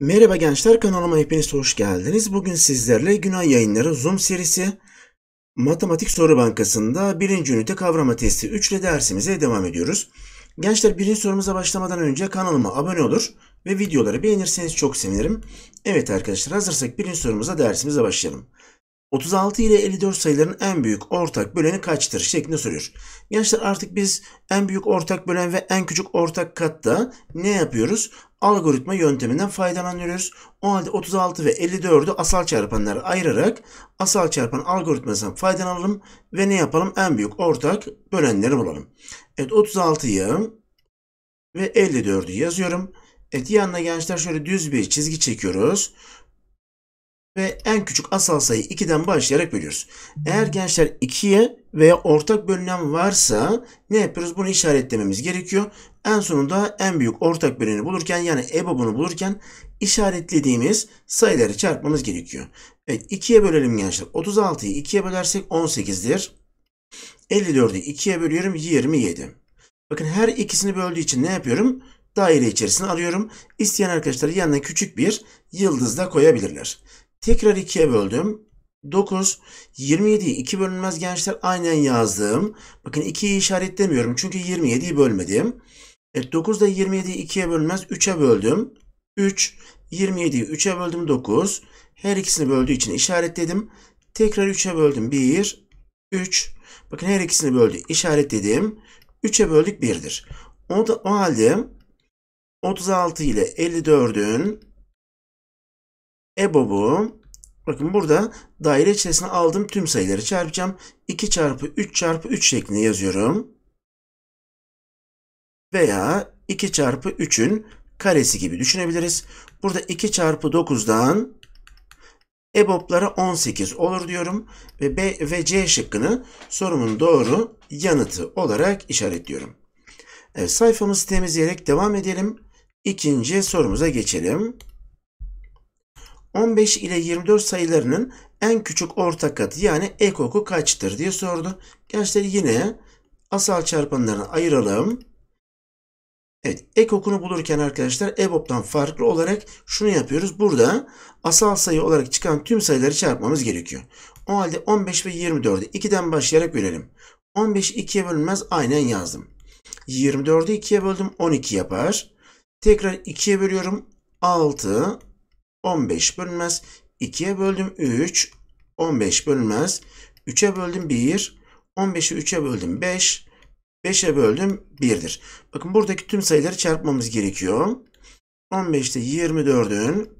Merhaba gençler kanalıma hepiniz hoş geldiniz. Bugün sizlerle Günay Yayınları Zoom serisi Matematik Soru Bankası'nda birinci ünite kavrama testi 3 ile dersimize devam ediyoruz. Gençler birinci sorumuza başlamadan önce kanalıma abone olur ve videoları beğenirseniz çok sevinirim. Evet arkadaşlar hazırsak birinci sorumuza dersimize başlayalım. 36 ile 54 sayıların en büyük ortak böleni kaçtır şeklinde soruyor. Gençler artık biz en büyük ortak bölen ve en küçük ortak katta ne yapıyoruz? Algoritma yönteminden faydalanıyoruz. O halde 36 ve 54'ü asal çarpanlara ayırarak asal çarpan algoritmasından faydalanalım ve ne yapalım? En büyük ortak bölenleri bulalım. Evet 36'yı ve 54'ü yazıyorum. Evet yanına gençler şöyle düz bir çizgi çekiyoruz ve en küçük asal sayı 2'den başlayarak bölüyoruz. Eğer gençler 2'ye veya ortak bölünen varsa ne yapıyoruz? Bunu işaretlememiz gerekiyor. En sonunda en büyük ortak böleni bulurken yani EBOB'unu bulurken işaretlediğimiz sayıları çarpmamız gerekiyor. Evet 2'ye bölelim gençler. 36'yı 2'ye bölersek 18'dir. 54'ü 2'ye bölüyorum 27. Bakın her ikisini böldüğü için ne yapıyorum? daire içerisine alıyorum. İsteyen arkadaşlar yanına küçük bir yıldız da koyabilirler. Tekrar ikiye böldüm. 9, 27'yi 2 bölünmez gençler aynen yazdım. Bakın 2'yi işaretlemiyorum çünkü 27'yi bölmedim. Evet 9 da 27'yi 2'ye bölünmez 3'e böldüm. 3, 27'yi 3'e böldüm 9. Her ikisini böldüğü için işaretledim. Tekrar 3'e böldüm 1, 3. Bakın her ikisini böldü işaretledim. 3'e böldük 1'dir. O, da, o halde 36 ile 54'ün EBOB'u bakın burada daire içerisine aldım tüm sayıları çarpacağım. 2 çarpı 3 çarpı 3 şeklinde yazıyorum. Veya 2 çarpı 3'ün karesi gibi düşünebiliriz. Burada 2 çarpı 9'dan EBOB'lara 18 olur diyorum ve B ve C şıkkını sorumun doğru yanıtı olarak işaretliyorum. Evet, sayfamızı temizleyerek devam edelim. İkinci sorumuza geçelim. 15 ile 24 sayılarının en küçük ortak katı yani ekoku kaçtır diye sordu. Gençler yine asal çarpanlarını ayıralım. Evet ekokunu bulurken arkadaşlar EBOB'dan farklı olarak şunu yapıyoruz. Burada asal sayı olarak çıkan tüm sayıları çarpmamız gerekiyor. O halde 15 ve 24'ü 2'den başlayarak bölelim. 15 2'ye bölünmez aynen yazdım. 24'ü 2'ye böldüm 12 yapar. Tekrar 2'ye bölüyorum 6 15 bölünmez. 2'ye böldüm 3. 15 bölünmez. 3'e böldüm 1. 15'i 3'e böldüm 5. 5'e böldüm 1'dir. Bakın buradaki tüm sayıları çarpmamız gerekiyor. 15'te 24'ün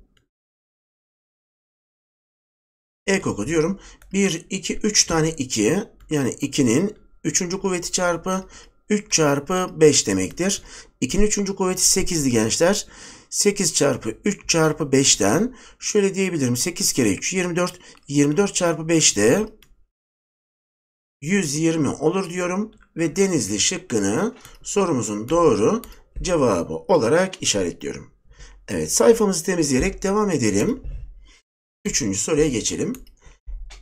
ekoku diyorum. 1, 2, 3 tane 2 yani 2'nin 3. kuvveti çarpı 3 çarpı 5 demektir. 2'nin 3. kuvveti 8'di gençler. 8 çarpı 3 çarpı 5'ten şöyle diyebilirim. 8 kere 3 24. 24 çarpı 5 de 120 olur diyorum. Ve Denizli şıkkını sorumuzun doğru cevabı olarak işaretliyorum. Evet sayfamızı temizleyerek devam edelim. Üçüncü soruya geçelim.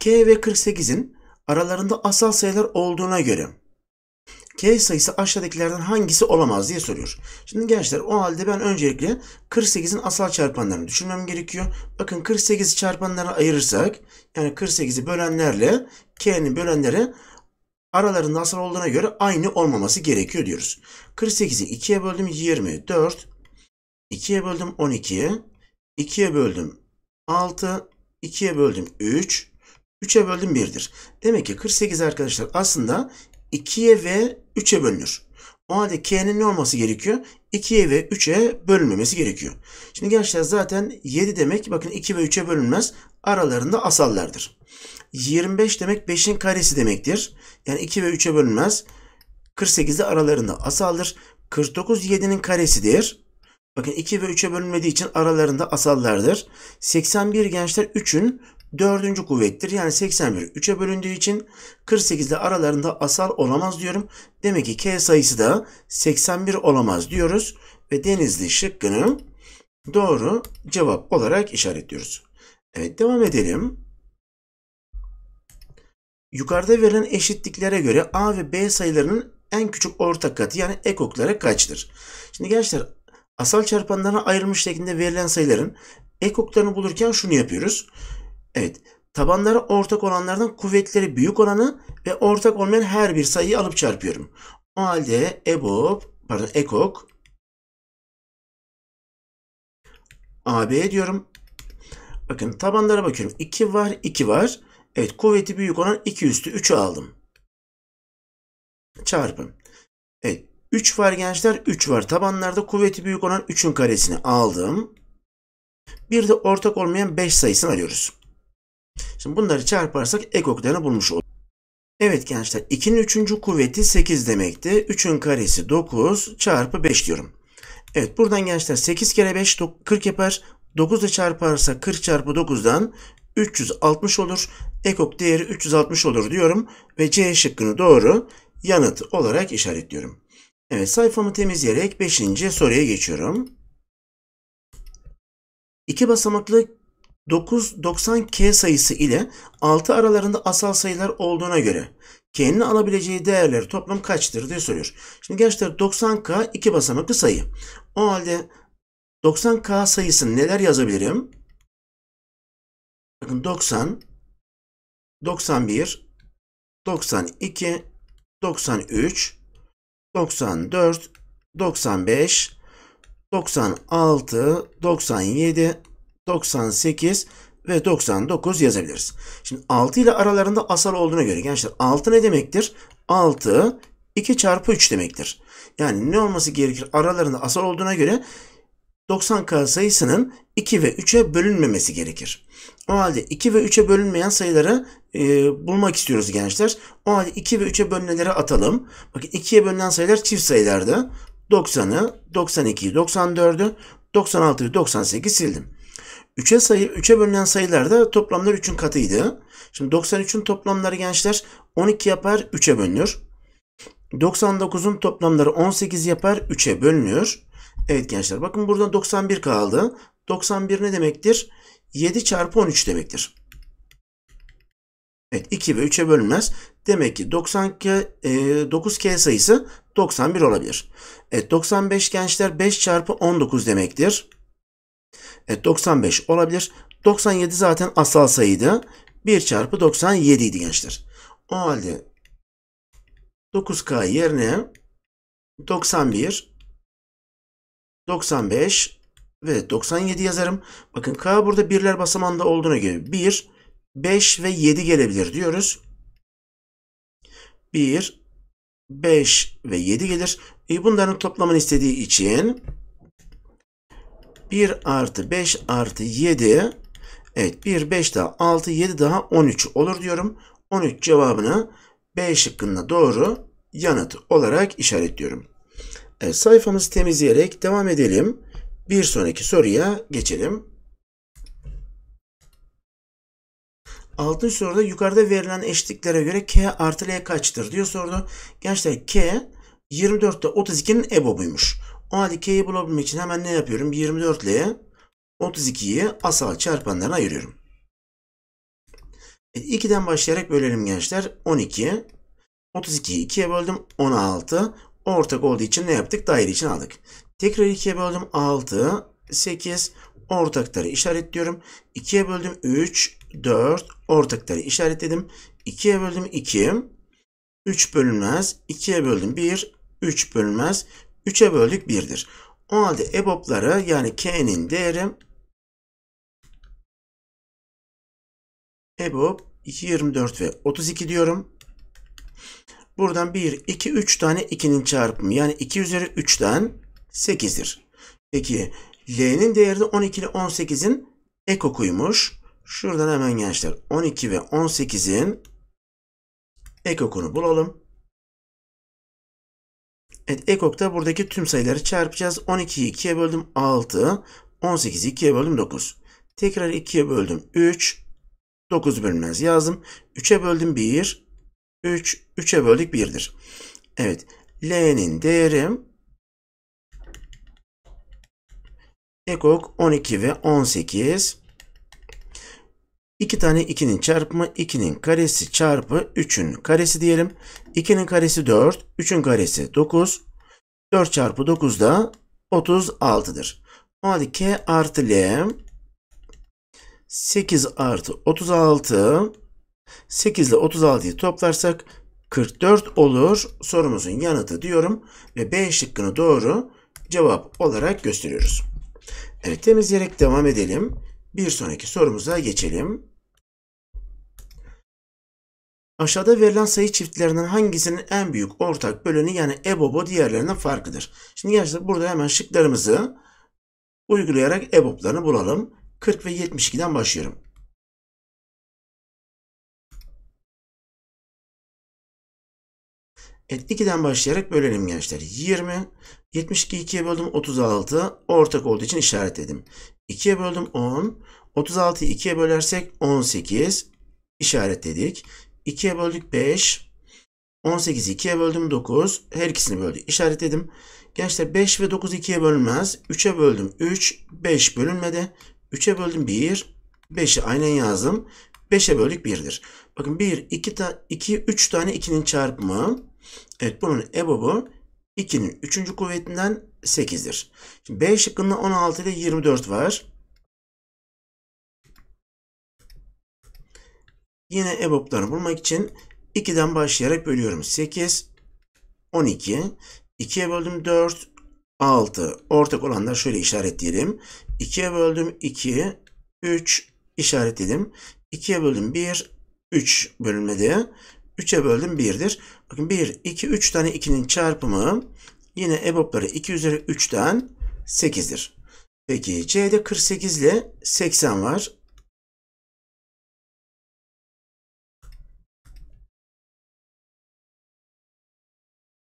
K ve 48'in aralarında asal sayılar olduğuna göre K sayısı aşağıdakilerden hangisi olamaz diye soruyor. Şimdi gençler o halde ben öncelikle 48'in asal çarpanlarını düşünmem gerekiyor. Bakın 48'i çarpanlara ayırırsak yani 48'i bölenlerle K'nin bölenleri aralarında asal olduğuna göre aynı olmaması gerekiyor diyoruz. 48'i 2'ye böldüm 24, 2'ye böldüm 12, 2'ye böldüm 6, 2'ye böldüm 3, 3'e böldüm 1'dir. Demek ki 48 arkadaşlar aslında 2'ye ve 3'e bölünür. O halde k'nin ne olması gerekiyor? 2'ye ve 3'e bölünmemesi gerekiyor. Şimdi gençler zaten 7 demek bakın 2 ve 3'e bölünmez. Aralarında asallardır. 25 demek 5'in karesi demektir. Yani 2 ve 3'e bölünmez. 48 de aralarında asaldır. 49 7'nin karesidir. Bakın 2 ve 3'e bölünmediği için aralarında asallardır. 81 gençler 3'ün dördüncü kuvvettir. Yani 81 3'e bölündüğü için 48 ile aralarında asal olamaz diyorum. Demek ki K sayısı da 81 olamaz diyoruz. Ve Denizli şıkkını doğru cevap olarak işaretliyoruz. Evet devam edelim. Yukarıda verilen eşitliklere göre A ve B sayılarının en küçük ortak katı yani ekokları kaçtır? Şimdi gençler asal çarpanlarına ayrılmış şeklinde verilen sayıların ekoklarını bulurken şunu yapıyoruz. Evet. Tabanları ortak olanlardan kuvvetleri büyük olanı ve ortak olmayan her bir sayıyı alıp çarpıyorum. O halde EBOB, pardon EKOK AB diyorum. Bakın tabanlara bakıyorum. 2 var, 2 var. Evet kuvveti büyük olan 2 üstü 3'ü aldım. Çarpım. Evet 3 var gençler 3 var. Tabanlarda kuvveti büyük olan 3'ün karesini aldım. Bir de ortak olmayan 5 sayısını alıyoruz. Şimdi bunları çarparsak ek oktanı bulmuş olur. Evet gençler 2'nin 3. kuvveti 8 demekti. 3'ün karesi 9 çarpı 5 diyorum. Evet buradan gençler 8 kere 5 40 yapar. 9 ile çarparsa 40 çarpı 9'dan 360 olur. Ekok değeri 360 olur diyorum ve C şıkkını doğru yanıt olarak işaretliyorum. Evet sayfamı temizleyerek 5. soruya geçiyorum. İki basamaklı 990K sayısı ile 6 aralarında asal sayılar olduğuna göre K'nin alabileceği değerler toplam kaçtır diye soruyor. Şimdi gençler 90K iki basamaklı sayı. O halde 90K sayısını neler yazabilirim? Bakın 90, 91, 92, 93, 94, 95, 96, 97, 98 ve 99 yazabiliriz. Şimdi 6 ile aralarında asal olduğuna göre gençler 6 ne demektir? 6 2 çarpı 3 demektir. Yani ne olması gerekir? Aralarında asal olduğuna göre 90K sayısının 2 ve 3'e bölünmemesi gerekir. O halde 2 ve 3'e bölünmeyen sayıları e, bulmak istiyoruz gençler. O halde 2 ve 3'e bölünenleri atalım. Bakın 2'ye bölünen sayılar çift sayılardı. 90'ı, 92'yi, 94'ü, 96'yı, 98'i sildim. 3'e sayı 3'e bölünen sayılar da toplamlar 3'ün katıydı. Şimdi 93'ün toplamları gençler 12 yapar 3'e bölünür. 99'un toplamları 18 yapar 3'e bölünüyor. Evet gençler bakın burada 91 kaldı. 91 ne demektir? 7 çarpı 13 demektir. Evet 2 ve 3'e bölünmez. Demek ki 90 k, e, 9K sayısı 91 olabilir. Evet 95 gençler 5 çarpı 19 demektir. Evet 95 olabilir. 97 zaten asal sayıydı. 1 çarpı 97 idi gençler. O halde 9K yerine 91 95 ve 97 yazarım. Bakın K burada birler basamanda olduğuna göre 1, 5 ve 7 gelebilir diyoruz. 1, 5 ve 7 gelir. E bunların toplamını istediği için 1 artı 5 artı 7. Evet 1, 5 daha 6, 7 daha 13 olur diyorum. 13 cevabını B şıkkında doğru yanıt olarak işaretliyorum. Evet, sayfamızı temizleyerek devam edelim. Bir sonraki soruya geçelim. Altın soruda yukarıda verilen eşitliklere göre K artı L kaçtır diyor sordu. Gençler K 24'te 32'nin ebobuymuş. O halde K'yi bulabilmek için hemen ne yapıyorum? 24 ile 32'yi asal çarpanlarına ayırıyorum. 2'den başlayarak bölelim gençler. 12. 32'yi 2'ye böldüm. 16. Ortak olduğu için ne yaptık? Daire için aldık. Tekrar 2'ye böldüm. 6. 8. Ortakları işaretliyorum. 2'ye böldüm. 3. 4. Ortakları işaretledim. 2'ye böldüm. 2. 3 bölünmez. 2'ye böldüm. 1. 3 bölünmez. 3'e bölük 1'dir. O halde EBOB'ları yani K'nin değeri EBOB 24 ve 32 diyorum. Buradan 1, 2, 3 tane 2'nin çarpımı yani 2 üzeri 3'ten 8'dir. Peki L'nin değeri de 12 ile 18'in ekokuymuş. Şuradan hemen gençler 12 ve 18'in ekokunu bulalım. Evet ekokta buradaki tüm sayıları çarpacağız. 12'yi 2'ye böldüm 6. 18'i 2'ye böldüm 9. Tekrar 2'ye böldüm 3. 9 bölünmez yazdım. 3'e böldüm 1. 3. 3'e böldük 1'dir. Evet. L'nin değeri ekok 12 ve 18. 2 tane 2'nin çarpımı 2'nin karesi çarpı 3'ün karesi diyelim. 2'nin karesi 4, 3'ün karesi 9. 4 çarpı 9 da 36'dır. O halde k artı l 8 artı 36 8 ile 36'yı toplarsak 44 olur sorumuzun yanıtı diyorum ve B şıkkını doğru cevap olarak gösteriyoruz. Evet temizleyerek devam edelim. Bir sonraki sorumuza geçelim. Aşağıda verilen sayı çiftlerinden hangisinin en büyük ortak böleni yani EBOB'u diğerlerinden farklıdır? Şimdi gençler burada hemen şıklarımızı uygulayarak EBOB'larını bulalım. 40 ve 72'den başlıyorum. Evet 2'den başlayarak bölelim gençler. 20, 72 2'ye böldüm 36. Ortak olduğu için işaretledim. 2'ye böldüm 10. 36'yı 2'ye bölersek 18 işaretledik. 2'ye böldük 5. 18'i 2'ye böldüm 9. Her ikisini böldük. İşaretledim. Gençler 5 ve 9 2'ye bölünmez. 3'e böldüm 3. 5 bölünmedi. 3'e böldüm 1. 5'i aynen yazdım. 5'e böldük 1'dir. Bakın 1, 2, 2 3 tane 2'nin çarpımı. Evet bunun ebobu 2'nin 3. kuvvetinden 8'dir. Şimdi B şıkkında 16 ile 24 var. Yine EBOB'ları bulmak için 2'den başlayarak bölüyorum. 8, 12, 2'ye böldüm 4, 6. Ortak olanlar şöyle işaretleyelim. 2'ye böldüm 2, 3 işaretledim. 2'ye böldüm 1, 3 bölünmedi. 3'e böldüm 1'dir. Bakın 1, 2, 3 tane 2'nin çarpımı yine EBOB'ları 2 üzeri 3'ten 8'dir. Peki C'de 48 ile 80 var.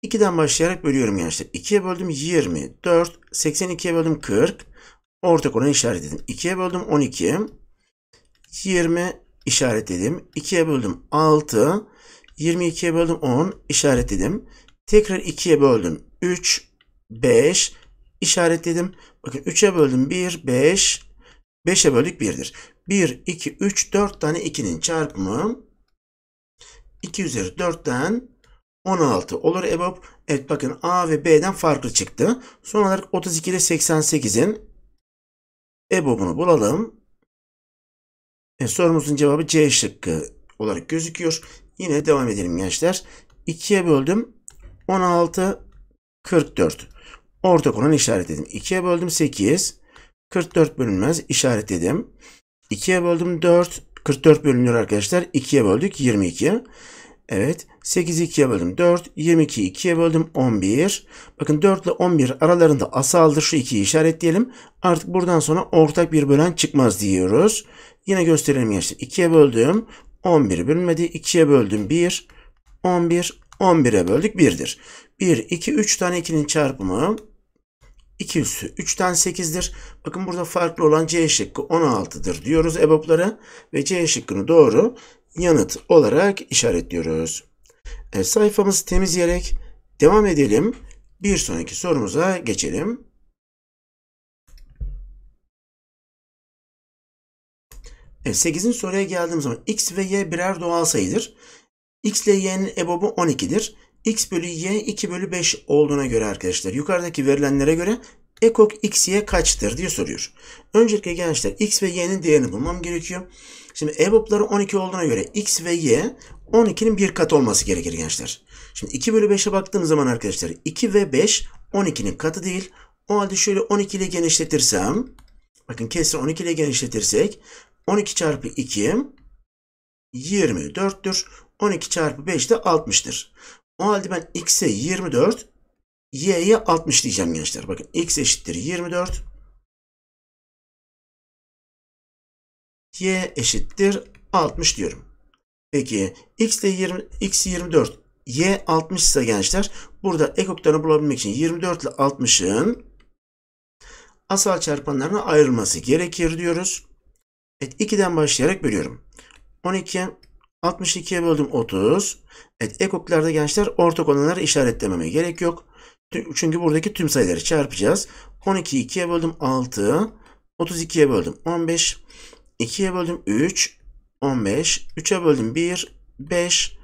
İkiden başlayarak bölüyorum gençler. 2'ye böldüm 24. 82'ye böldüm 40. Ortak oranı işaretledim. 2'ye böldüm 12. 20 işaretledim. 2'ye böldüm 6. 22'ye böldüm 10 işaretledim. Tekrar 2'ye böldüm 3, 5 işaretledim. Bakın 3'e böldüm 1, 5, 5'e böldük 1'dir. 1, 2, 3, 4 tane 2'nin çarpımı 2 üzeri 4'ten 16 olur EBOB. Evet bakın A ve B'den farklı çıktı. Son olarak 32 ile 88'in EBOB'unu bulalım. E, sorumuzun cevabı C şıkkı olarak gözüküyor. Yine devam edelim gençler. 2'ye böldüm. 16, 44. Ortak olan işaretledim. 2'ye böldüm 8. 44 bölünmez işaretledim. 2'ye böldüm 4. 44 bölünür arkadaşlar. 2'ye böldük 22. Evet. 8'i 2'ye böldüm 4. 22'yi 2'ye böldüm 11. Bakın 4 ile 11 aralarında asaldır. Şu 2'yi işaretleyelim. Artık buradan sonra ortak bir bölen çıkmaz diyoruz. Yine gösterelim gençler. 2'ye böldüm. 11 bölünmedi. 2'ye böldüm 1. 11. 11'e böldük 1'dir. 1, 2, 3 tane 2'nin çarpımı 2 üssü 3'ten 8'dir. Bakın burada farklı olan C şıkkı 16'dır diyoruz EBOB'lara ve C şıkkını doğru yanıt olarak işaretliyoruz. Evet, sayfamızı temizleyerek devam edelim. Bir sonraki sorumuza geçelim. 8'in e, soruya geldiğim zaman x ve y birer doğal sayıdır. x ile y'nin ebobu 12'dir. x bölü y 2 bölü 5 olduğuna göre arkadaşlar yukarıdaki verilenlere göre ekok x y kaçtır diye soruyor. Öncelikle gençler x ve y'nin değerini bulmam gerekiyor. Şimdi ebobları 12 olduğuna göre x ve y 12'nin bir katı olması gerekir gençler. Şimdi 2 bölü 5'e baktığım zaman arkadaşlar 2 ve 5 12'nin katı değil. O halde şöyle 12 ile genişletirsem bakın kesir 12 ile genişletirsek 12 çarpı 2 24'tür. 12 çarpı 5 de 60'tır. O halde ben x'e 24, y'ye 60 diyeceğim gençler. Bakın x eşittir 24. y eşittir 60 diyorum. Peki x de 20, x 24, y 60 ise gençler burada ekoktanı bulabilmek için 24 ile 60'ın asal çarpanlarına ayrılması gerekir diyoruz. Evet 2'den başlayarak bölüyorum. 12 62'ye böldüm 30. Evet ekoklarda gençler ortak olanları işaretlememe gerek yok. Çünkü buradaki tüm sayıları çarpacağız. 12'yi 2'ye böldüm 6. 32'ye böldüm 15. 2'ye böldüm 3. 15. 3'e böldüm 1. 5.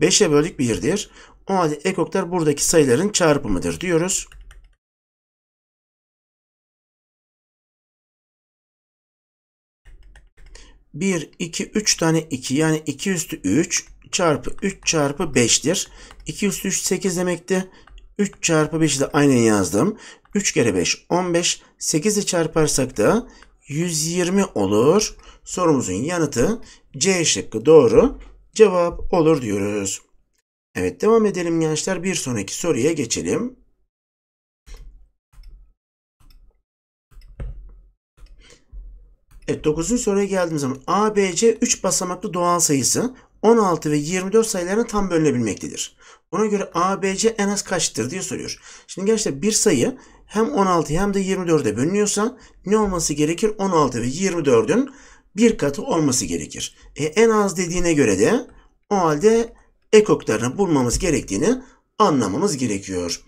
5'e böldük 1'dir. O halde ekoklar buradaki sayıların çarpımıdır diyoruz. 1, 2, 3 tane 2 yani 2 üstü 3 çarpı 3 çarpı 5'tir. 2 üstü 3 8 demekti. 3 çarpı 5'i de aynen yazdım. 3 kere 5 15. 8 ile çarparsak da 120 olur. Sorumuzun yanıtı C şıkkı doğru cevap olur diyoruz. Evet devam edelim gençler. Bir sonraki soruya geçelim. Evet 9. soruya geldiğimiz zaman ABC 3 basamaklı doğal sayısı 16 ve 24 sayılarına tam bölünebilmektedir. Ona göre ABC en az kaçtır diye soruyor. Şimdi gençler bir sayı hem 16 hem de 24'e bölünüyorsa ne olması gerekir? 16 ve 24'ün bir katı olması gerekir. E, en az dediğine göre de o halde ekoklarını bulmamız gerektiğini anlamamız gerekiyor.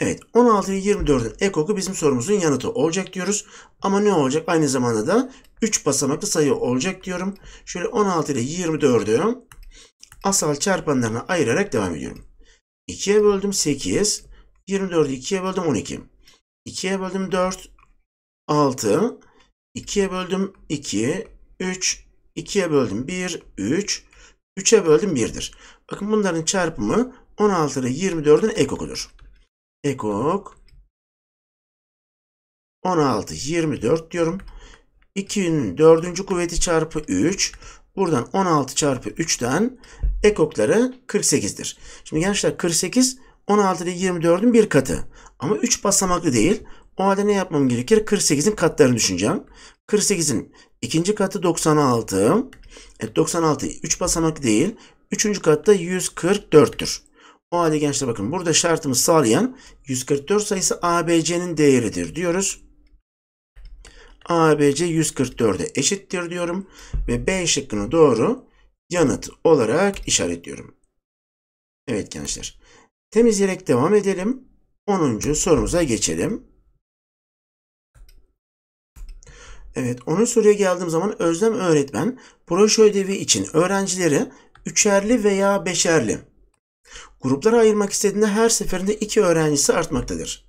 Evet 16 ile 24'ün ekoku bizim sorumuzun yanıtı olacak diyoruz. Ama ne olacak? Aynı zamanda da 3 basamaklı sayı olacak diyorum. Şöyle 16 ile 24'ü asal çarpanlarına ayırarak devam ediyorum. 2'ye böldüm 8. 24'ü 2'ye böldüm 12. 2'ye böldüm 4. 6. 2'ye böldüm 2. 3. 2'ye böldüm 1. 3. 3'e böldüm 1'dir. Bakın bunların çarpımı 16 ile 24'ün ekokudur. Ekok 16 24 diyorum. 2'nin 4. kuvveti çarpı 3. Buradan 16 çarpı 3'ten ekokları 48'dir. Şimdi gençler 48 16 ile 24'ün bir katı. Ama 3 basamaklı değil. O halde ne yapmam gerekir? 48'in katlarını düşüneceğim. 48'in ikinci katı 96. Evet, 96 3 basamak değil. Üçüncü katta 144'tür. O halde gençler bakın burada şartımız sağlayan 144 sayısı ABC'nin değeridir diyoruz. ABC 144'e eşittir diyorum ve B şıkkını doğru yanıt olarak işaretliyorum. Evet gençler. Temizleyerek devam edelim. 10. sorumuza geçelim. Evet 10. soruya geldiğim zaman Özlem öğretmen proje ödevi için öğrencileri üçerli veya beşerli Gruplara ayırmak istediğinde her seferinde iki öğrencisi artmaktadır.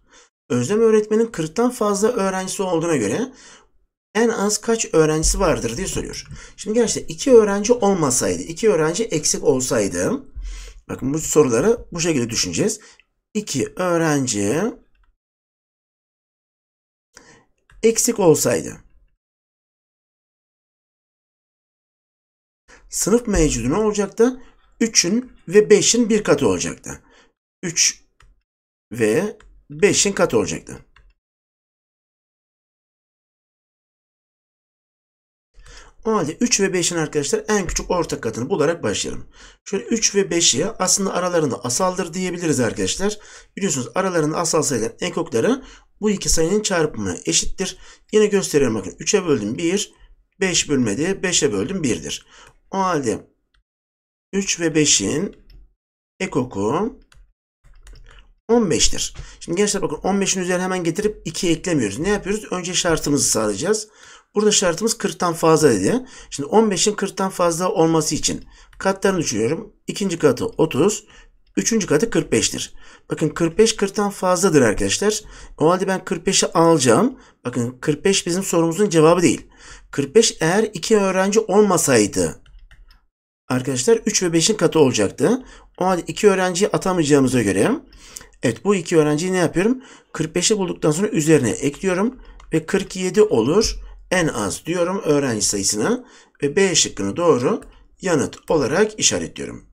Özlem öğretmenin 40'tan fazla öğrencisi olduğuna göre en az kaç öğrencisi vardır diye soruyor. Şimdi gerçekten iki öğrenci olmasaydı, iki öğrenci eksik olsaydı, bakın bu soruları bu şekilde düşüneceğiz. İki öğrenci eksik olsaydı. Sınıf mevcudu ne olacaktı? 3'ün ve 5'in bir katı olacaktı. 3 ve 5'in katı olacaktı. O halde 3 ve 5'in arkadaşlar en küçük ortak katını bularak başlayalım. Şöyle 3 ve 5'i aslında aralarında asaldır diyebiliriz arkadaşlar. Biliyorsunuz aralarında asal sayıların ekokları bu iki sayının çarpımı eşittir. Yine gösteriyorum bakın 3'e böldüm 1, 5 bölmedi 5'e böldüm 1'dir. O halde 3 ve 5'in ekoku 15'tir. Şimdi gençler bakın 15'in üzerine hemen getirip 2 eklemiyoruz. Ne yapıyoruz? Önce şartımızı sağlayacağız. Burada şartımız 40'tan fazla dedi. Şimdi 15'in 40'tan fazla olması için katlarını düşünüyorum. İkinci katı 30, üçüncü katı 45'tir. Bakın 45 40'tan fazladır arkadaşlar. O halde ben 45'i alacağım. Bakın 45 bizim sorumuzun cevabı değil. 45 eğer iki öğrenci olmasaydı arkadaşlar 3 ve 5'in katı olacaktı. O halde 2 öğrenciyi atamayacağımıza göre evet bu iki öğrenciyi ne yapıyorum? 45'i bulduktan sonra üzerine ekliyorum ve 47 olur en az diyorum öğrenci sayısına ve B şıkkını doğru yanıt olarak işaretliyorum.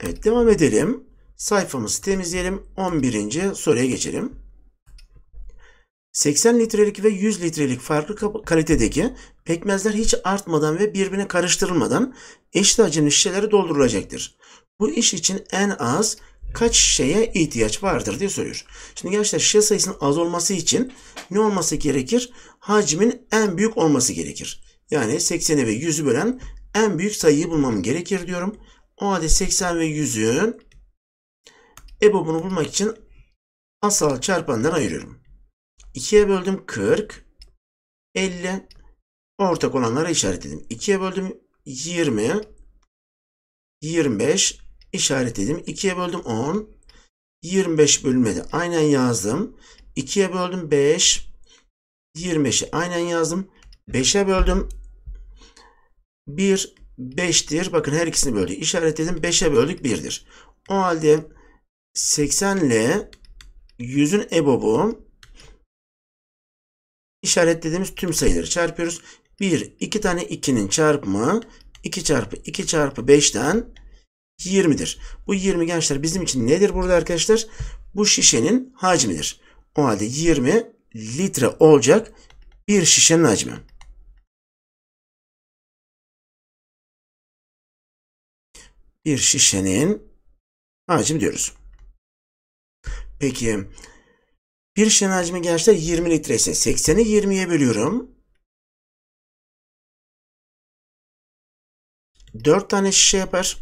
Evet devam edelim. Sayfamızı temizleyelim. 11. soruya geçelim. 80 litrelik ve 100 litrelik farklı kalitedeki pekmezler hiç artmadan ve birbirine karıştırılmadan eşit hacimli şişelere doldurulacaktır. Bu iş için en az kaç şişeye ihtiyaç vardır diye soruyor. Şimdi gençler şişe sayısının az olması için ne olması gerekir? Hacmin en büyük olması gerekir. Yani 80'i ve 100'ü bölen en büyük sayıyı bulmam gerekir diyorum. O halde 80 ve 100'ün EBOB'unu bulmak için asal çarpandan ayırıyorum. 2'ye böldüm 40. 50. Ortak olanları işaretledim. 2'ye böldüm 20. 25 işaretledim. 2'ye böldüm 10. 25 bölünmedi. Aynen yazdım. 2'ye böldüm 5. 25'i aynen yazdım. 5'e böldüm. 1 5'tir. Bakın her ikisini böldük. İşaretledim. 5'e böldük 1'dir. O halde 80 ile 100'ün ebobu işaretlediğimiz tüm sayıları çarpıyoruz. 1, 2 tane 2'nin çarpımı 2 çarpı 2 çarpı 5'ten 20'dir. Bu 20 gençler bizim için nedir burada arkadaşlar? Bu şişenin hacmidir. O halde 20 litre olacak bir şişenin hacmi. Bir şişenin hacmi diyoruz. Peki bir şişenin hacmi gençler 20 litre ise 80'i 20'ye bölüyorum. 4 tane şişe yapar.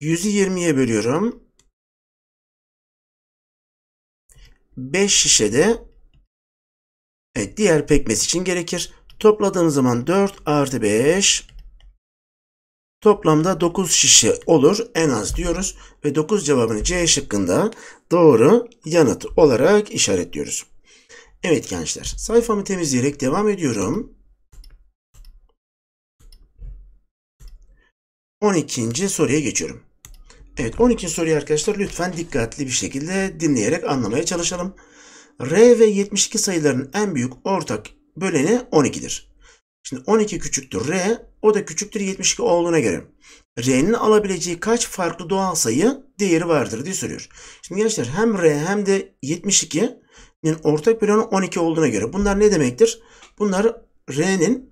100'ü 20'ye bölüyorum. 5 şişe de evet, diğer pekmez için gerekir. Topladığım zaman 4 artı 5 Toplamda 9 şişe olur en az diyoruz ve 9 cevabını C şıkkında doğru yanıt olarak işaretliyoruz. Evet gençler sayfamı temizleyerek devam ediyorum. 12. soruya geçiyorum. Evet 12. soruyu arkadaşlar lütfen dikkatli bir şekilde dinleyerek anlamaya çalışalım. R ve 72 sayıların en büyük ortak böleni 12'dir. Şimdi 12 küçüktür R, o da küçüktür 72 olduğuna göre. R'nin alabileceği kaç farklı doğal sayı değeri vardır diye soruyor. Şimdi gençler hem R hem de 72'nin ortak bölümü 12 olduğuna göre. Bunlar ne demektir? Bunlar R'nin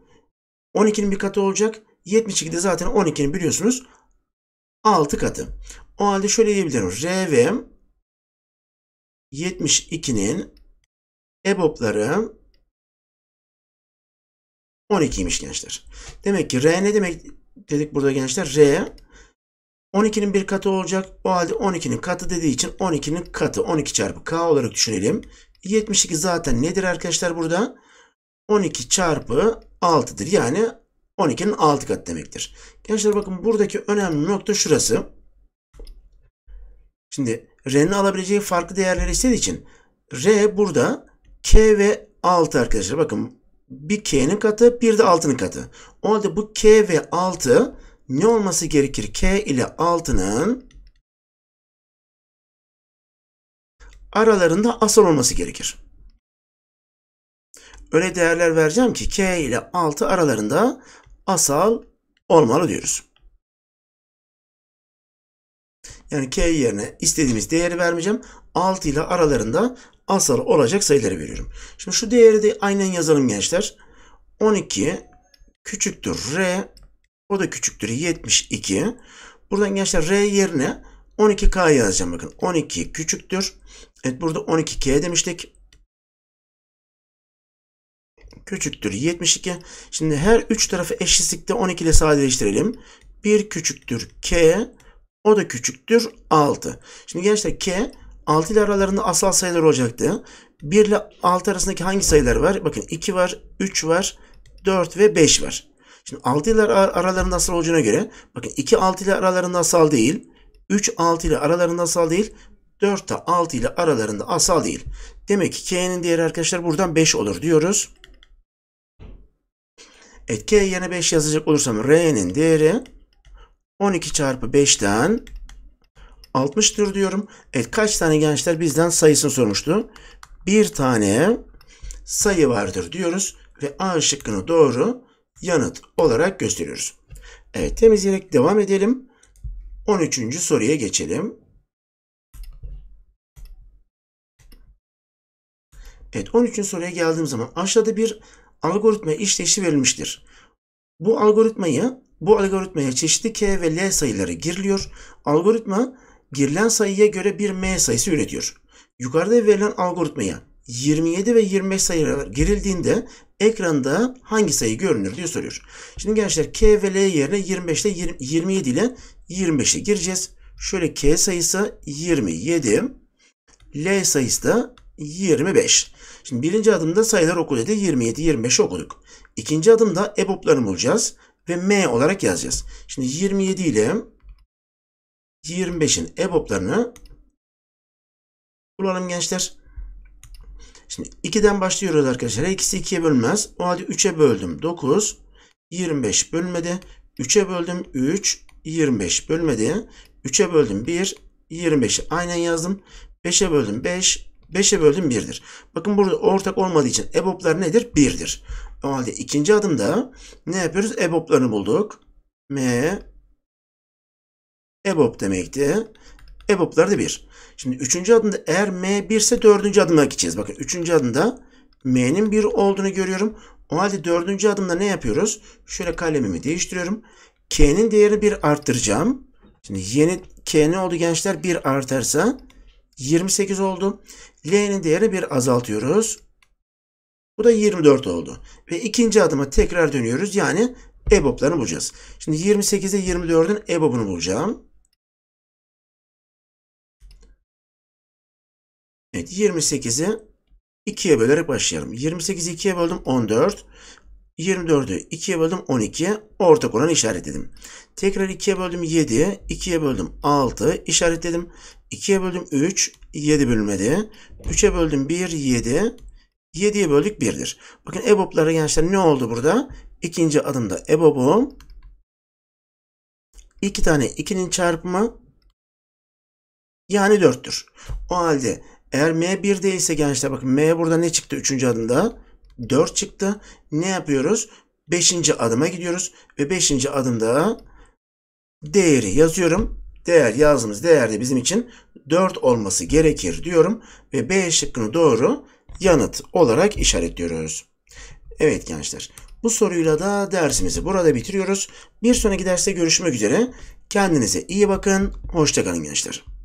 12'nin bir katı olacak. 72'de zaten 12'nin biliyorsunuz 6 katı. O halde şöyle diyebilirim. R ve 72'nin EBOB'ları 12'ymiş gençler. Demek ki R ne demek dedik burada gençler? R 12'nin bir katı olacak. O halde 12'nin katı dediği için 12'nin katı 12 çarpı K olarak düşünelim. 72 zaten nedir arkadaşlar burada? 12 çarpı 6'dır. Yani 12'nin 6 katı demektir. Gençler bakın buradaki önemli nokta şurası. Şimdi R'nin alabileceği farklı değerleri istediği için R burada K ve 6 arkadaşlar. Bakın bir k'nin katı bir de 6'nın katı. O halde bu k ve 6 ne olması gerekir? k ile 6'nın aralarında asal olması gerekir. Öyle değerler vereceğim ki k ile 6 aralarında asal olmalı diyoruz. Yani k yerine istediğimiz değeri vermeyeceğim. 6 ile aralarında asal olacak sayıları veriyorum. Şimdi şu değeri de aynen yazalım gençler. 12 küçüktür R o da küçüktür 72. Buradan gençler R yerine 12K yazacağım bakın. 12 küçüktür. Evet burada 12K demiştik. Küçüktür 72. Şimdi her üç tarafı eşitlikte 12 ile sadeleştirelim. 1 küçüktür K. O da küçüktür 6. Şimdi gençler K 6 ile aralarında asal sayılar olacaktı. 1 ile 6 arasındaki hangi sayılar var? Bakın 2 var, 3 var, 4 ve 5 var. Şimdi 6 ile aralarında asal olacağına göre bakın 2 6 ile aralarında asal değil. 3 6 ile aralarında asal değil. 4 de 6 ile aralarında asal değil. Demek ki K'nin değeri arkadaşlar buradan 5 olur diyoruz. Evet K yerine 5 yazacak olursam R'nin değeri 12 çarpı 5'ten 60'tır diyorum. Evet kaç tane gençler bizden sayısını sormuştu? Bir tane sayı vardır diyoruz ve A şıkkını doğru yanıt olarak gösteriyoruz. Evet temizleyerek devam edelim. 13. soruya geçelim. Evet 13. soruya geldiğim zaman aşağıda bir algoritma işleyişi verilmiştir. Bu algoritmayı bu algoritmaya çeşitli K ve L sayıları giriliyor. Algoritma girilen sayıya göre bir M sayısı üretiyor. Yukarıda verilen algoritmaya 27 ve 25 sayılar girildiğinde ekranda hangi sayı görünür diye soruyor. Şimdi gençler K ve L yerine 25 ile 27 ile 25'i gireceğiz. Şöyle K sayısı 27, L sayısı da 25. Şimdi birinci adımda sayılar okuduydı 27 25 okuduk. İkinci adımda EBOB'ları bulacağız ve M olarak yazacağız. Şimdi 27 ile 25'in EBOB'larını bulalım gençler. Şimdi 2'den başlıyoruz arkadaşlar. İkisi 2'ye bölünmez. O halde 3'e böldüm. 9. 25 bölmedi. 3'e böldüm. 3. 25 bölmedi. 3'e böldüm. 1. 25'i aynen yazdım. 5'e böldüm. 5. 5'e böldüm 1'dir. Bakın burada ortak olmadığı için EBOB'lar nedir? 1'dir. O halde ikinci adımda ne yapıyoruz? EBOB'larını bulduk. M, EBOB demekti. EBOB'lar da 1. Şimdi üçüncü adımda eğer M 1 ise dördüncü adıma gideceğiz. Bakın üçüncü adımda M'nin 1 olduğunu görüyorum. O halde dördüncü adımda ne yapıyoruz? Şöyle kalemimi değiştiriyorum. K'nin değerini 1 arttıracağım. Şimdi yeni K ne oldu gençler? 1 artarsa 28 oldu. L'nin değerini 1 azaltıyoruz. Bu da 24 oldu. Ve ikinci adıma tekrar dönüyoruz. Yani EBOB'larını bulacağız. Şimdi 28'e 24'ün EBOB'unu bulacağım. Evet 28'i 2'ye bölerek başlayalım. 28'i 2'ye böldüm 14. 24'ü 2'ye böldüm 12. Ortak oranı işaretledim. Tekrar 2'ye böldüm 7. 2'ye böldüm 6. işaretledim. 2'ye böldüm 3. 7 bölünmedi. 3'e böldüm 1. 7. 7'ye böldük 1'dir. Bakın EBOB'lara gençler ne oldu burada? İkinci adımda EBOB'u 2 tane 2'nin çarpımı yani 4'tür. O halde eğer M 1 değilse gençler bakın M burada ne çıktı 3. adımda? 4 çıktı. Ne yapıyoruz? 5. adıma gidiyoruz ve 5. adımda değeri yazıyorum. Değer yazdığımız değer de bizim için 4 olması gerekir diyorum ve B şıkkını doğru yanıt olarak işaretliyoruz. Evet gençler bu soruyla da dersimizi burada bitiriyoruz. Bir sonraki derste görüşmek üzere. Kendinize iyi bakın. Hoşçakalın gençler.